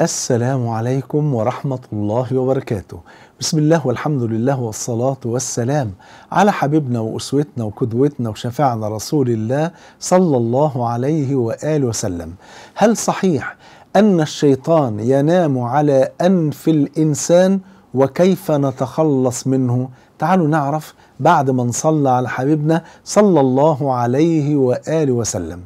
السلام عليكم ورحمة الله وبركاته بسم الله والحمد لله والصلاة والسلام على حبيبنا وأسوتنا وقدوتنا وشفاعنا رسول الله صلى الله عليه وآله وسلم هل صحيح أن الشيطان ينام على أنف الإنسان؟ وكيف نتخلص منه تعالوا نعرف بعد ما نصلى على حبيبنا صلى الله عليه واله وسلم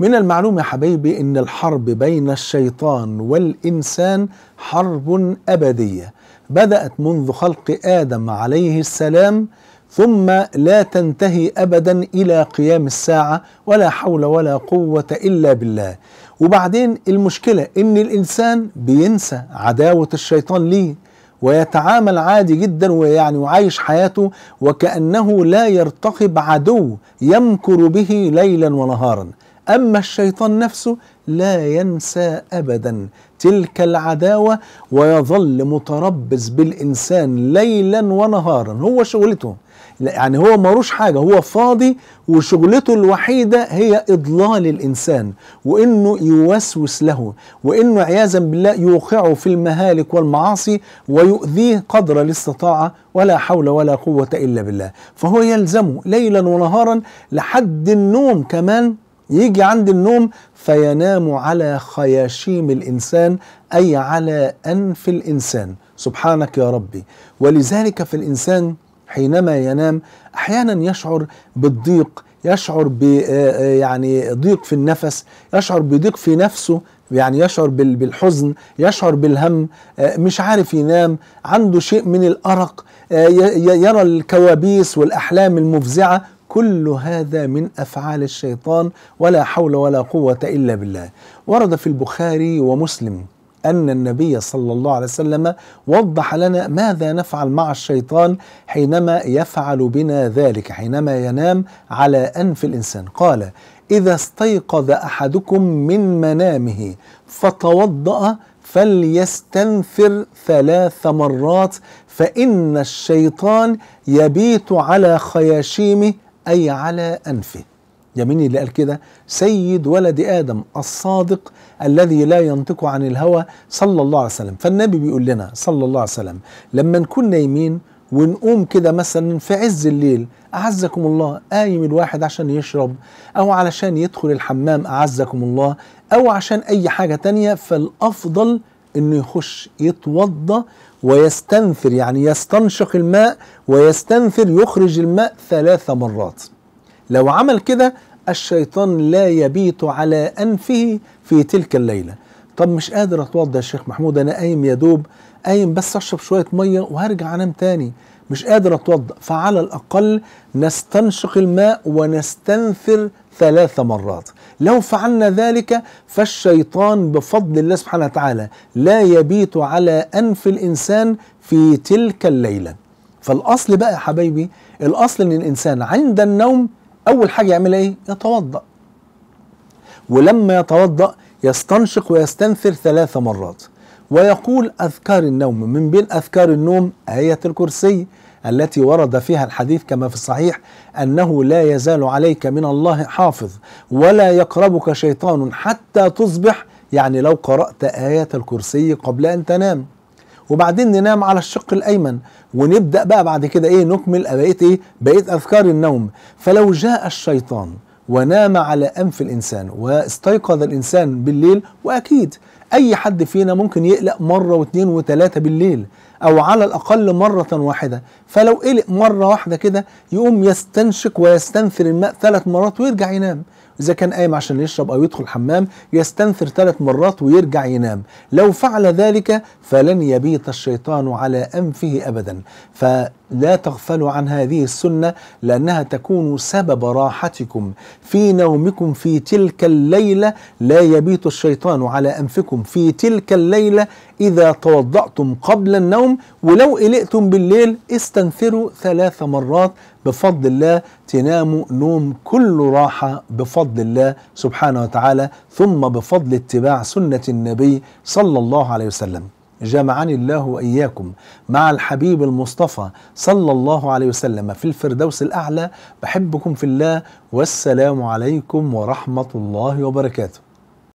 من المعلوم يا حبايبي ان الحرب بين الشيطان والانسان حرب ابديه بدات منذ خلق ادم عليه السلام ثم لا تنتهي ابدا الى قيام الساعه ولا حول ولا قوه الا بالله وبعدين المشكله ان الانسان بينسى عداوه الشيطان ليه ويتعامل عادي جدا ويعني وعايش حياته وكأنه لا يرتقب عدو يمكر به ليلا ونهارا أما الشيطان نفسه لا ينسى أبدا تلك العداوة ويظل متربص بالإنسان ليلا ونهارا هو شغلته يعني هو مروش حاجة هو فاضي وشغلته الوحيدة هي إضلال الإنسان وإنه يوسوس له وإنه عياذا بالله يوقعه في المهالك والمعاصي ويؤذيه قدر الاستطاعة ولا حول ولا قوة إلا بالله فهو يلزمه ليلا ونهارا لحد النوم كمان يجي عند النوم فينام على خياشيم الانسان اي على انف الانسان سبحانك يا ربي ولذلك فالانسان حينما ينام احيانا يشعر بالضيق يشعر ب آه، آه، يعني ضيق في النفس يشعر بضيق في نفسه يعني يشعر بالحزن يشعر بالهم آه، مش عارف ينام عنده شيء من الارق يرى الكوابيس والاحلام المفزعه كل هذا من افعال الشيطان ولا حول ولا قوه الا بالله ورد في البخاري ومسلم ان النبي صلى الله عليه وسلم وضح لنا ماذا نفعل مع الشيطان حينما يفعل بنا ذلك حينما ينام على انف الانسان قال اذا استيقظ احدكم من منامه فتوضا فليستنفر ثلاث مرات فان الشيطان يبيت على خياشيمه أي على أنفه يا مين اللي قال كده سيد ولد آدم الصادق الذي لا ينطق عن الهوى صلى الله عليه وسلم فالنبي بيقول لنا صلى الله عليه وسلم لما نكون نايمين ونقوم كده مثلا في عز الليل أعزكم الله قايم الواحد عشان يشرب أو علشان يدخل الحمام أعزكم الله أو عشان أي حاجة تانية فالأفضل انه يخش يتوضا ويستنفر يعني يستنشق الماء ويستنفر يخرج الماء ثلاث مرات لو عمل كده الشيطان لا يبيت على انفه في تلك الليله طب مش قادر اتوضى يا شيخ محمود انا قايم يا دوب قايم بس اشرب شويه ميه وهرجع انام تاني مش قادر اتوضى فعلى الاقل نستنشق الماء ونستنثر ثلاث مرات لو فعلنا ذلك فالشيطان بفضل الله سبحانه وتعالى لا يبيت على انف الانسان في تلك الليله فالاصل بقى يا حبايبي الاصل ان الانسان عند النوم اول حاجه يعملها ايه يتوضا ولما يتوضا يستنشق ويستنثر ثلاث مرات ويقول أذكار النوم من بين أذكار النوم آية الكرسي التي ورد فيها الحديث كما في الصحيح أنه لا يزال عليك من الله حافظ ولا يقربك شيطان حتى تصبح يعني لو قرأت آية الكرسي قبل أن تنام وبعدين ننام على الشق الايمن ونبدا بقى بعد كده ايه نكمل بقيه ايه بقيه اذكار النوم فلو جاء الشيطان ونام على أنف الإنسان واستيقظ الإنسان بالليل وأكيد أي حد فينا ممكن يقلق مرة واثنين وثلاثة بالليل او على الاقل مره واحده فلو قلق مره واحده كده يقوم يستنشق ويستنثر الماء ثلاث مرات ويرجع ينام إذا كان قايم عشان يشرب أو يدخل حمام يستنثر ثلاث مرات ويرجع ينام لو فعل ذلك فلن يبيت الشيطان على أنفه أبدا فلا تغفلوا عن هذه السنة لأنها تكون سبب راحتكم في نومكم في تلك الليلة لا يبيت الشيطان على أنفكم في تلك الليلة إذا توضأتم قبل النوم ولو قلقتم بالليل استنفروا ثلاث مرات بفضل الله تناموا نوم كل راحة بفضل الله سبحانه وتعالى ثم بفضل اتباع سنة النبي صلى الله عليه وسلم جمعني الله واياكم مع الحبيب المصطفى صلى الله عليه وسلم في الفردوس الاعلى بحبكم في الله والسلام عليكم ورحمه الله وبركاته